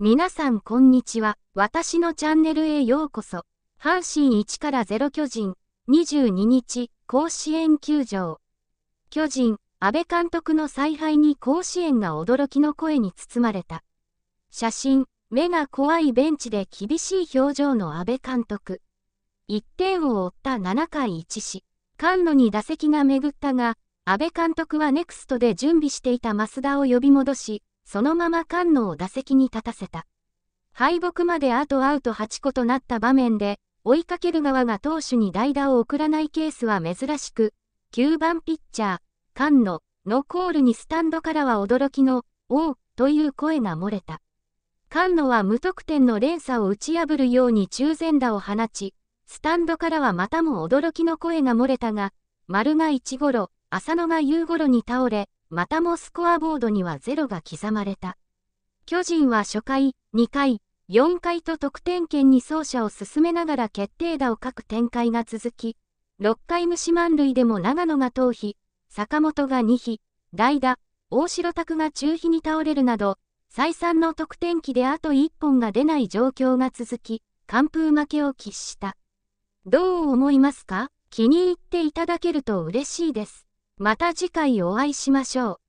皆さんこんにちは。私のチャンネルへようこそ。阪神1から0巨人、22日、甲子園球場。巨人、安倍監督の采配に甲子園が驚きの声に包まれた。写真、目が怖いベンチで厳しい表情の安倍監督。1点を追った7回1死。菅野に打席が巡ったが、安倍監督はネクストで準備していた増田を呼び戻し、そのまま菅野を打席に立たせた。敗北まであとアウト8個となった場面で、追いかける側が投手に代打を送らないケースは珍しく、9番ピッチャー、菅野のコールにスタンドからは驚きの、おう、という声が漏れた。菅野は無得点の連鎖を打ち破るように中前打を放ち、スタンドからはまたも驚きの声が漏れたが、丸が1ゴロ、浅野が夕ごろに倒れ、またもスコアボードにはロが刻まれた。巨人は初回、2回、4回と得点圏に走者を進めながら決定打を書く展開が続き、6回無視満塁でも長野が頭皮、坂本が2比、代打、大城拓が中飛に倒れるなど、再三の得点機であと1本が出ない状況が続き、完封負けを喫した。どう思いますか気に入っていただけると嬉しいです。また次回お会いしましょう。